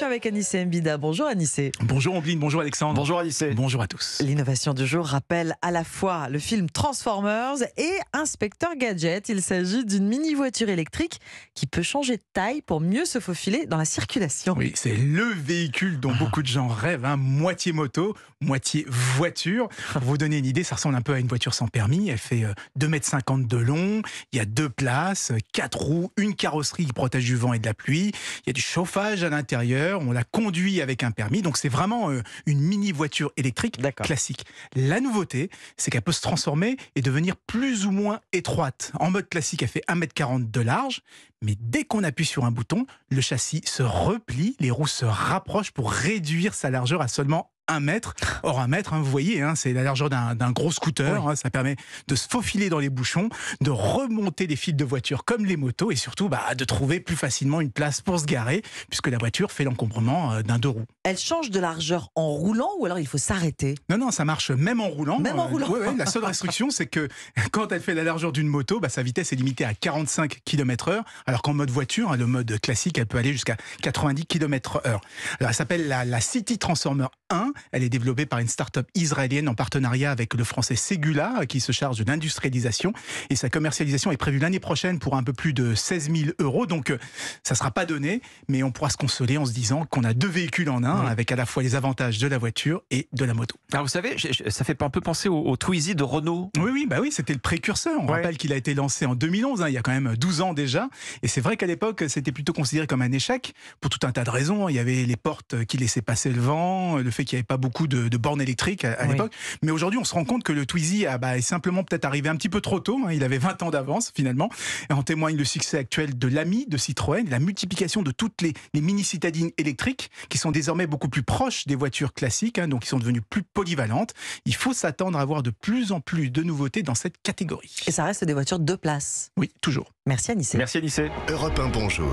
avec Anissé Mbida. Bonjour Anissé. Bonjour Ambline, bonjour Alexandre. Bonjour Anissé. Bonjour à tous. L'innovation du jour rappelle à la fois le film Transformers et Inspecteur Gadget. Il s'agit d'une mini voiture électrique qui peut changer de taille pour mieux se faufiler dans la circulation. Oui, c'est le véhicule dont ah. beaucoup de gens rêvent, hein. moitié moto, moitié voiture. Pour vous donner une idée, ça ressemble un peu à une voiture sans permis. Elle fait 2,50 euh, m de long, il y a deux places, euh, quatre roues, une carrosserie qui protège du vent et de la pluie, il y a du chauffage à l'intérieur on la conduit avec un permis, donc c'est vraiment euh, une mini voiture électrique classique. La nouveauté, c'est qu'elle peut se transformer et devenir plus ou moins étroite. En mode classique, elle fait 1m40 de large, mais dès qu'on appuie sur un bouton, le châssis se replie, les roues se rapprochent pour réduire sa largeur à seulement un mètre. Or, un mètre, hein, vous voyez, hein, c'est la largeur d'un gros scooter. Hein, ça permet de se faufiler dans les bouchons, de remonter les fils de voiture comme les motos et surtout bah, de trouver plus facilement une place pour se garer, puisque la voiture fait l'encombrement euh, d'un deux roues elle change de largeur en roulant ou alors il faut s'arrêter Non, non, ça marche même en roulant. Même en euh, roulant. la seule restriction, c'est que quand elle fait la largeur d'une moto, bah, sa vitesse est limitée à 45 km/h, alors qu'en mode voiture, hein, le mode classique, elle peut aller jusqu'à 90 km/h. Alors, elle s'appelle la, la, City Transformer 1. Elle est développée par une start-up israélienne en partenariat avec le français Segula, euh, qui se charge de l'industrialisation. Et sa commercialisation est prévue l'année prochaine pour un peu plus de 16 000 euros. Donc, euh, ça ne sera pas donné, mais on pourra se consoler en se disant qu'on a deux véhicules en un Hein, avec à la fois les avantages de la voiture et de la moto. Alors vous savez, ça fait un peu penser au, Twizy de Renault. Oui, oui, bah oui, c'était le précurseur. On rappelle qu'il a été lancé en 2011, hein, il y a quand même 12 ans déjà. Et c'est vrai qu'à l'époque, c'était plutôt considéré comme un échec pour tout un tas de raisons. Il y avait les portes qui laissaient passer le vent, le fait qu'il n'y avait pas beaucoup de, bornes électriques à, l'époque. Mais aujourd'hui, on se rend compte que le Twizy a, ah bah, est simplement peut-être arrivé un petit peu trop tôt. Hein. il avait 20 ans d'avance finalement. Et en témoigne le succès actuel de l'AMI de Citroën, la multiplication de toutes les, les mini-citadines électriques qui sont désormais beaucoup plus proches des voitures classiques, hein, donc ils sont devenus plus polyvalentes. Il faut s'attendre à avoir de plus en plus de nouveautés dans cette catégorie. Et ça reste des voitures de place Oui, toujours. Merci Anissé. Merci Anissé. Europe 1, bonjour.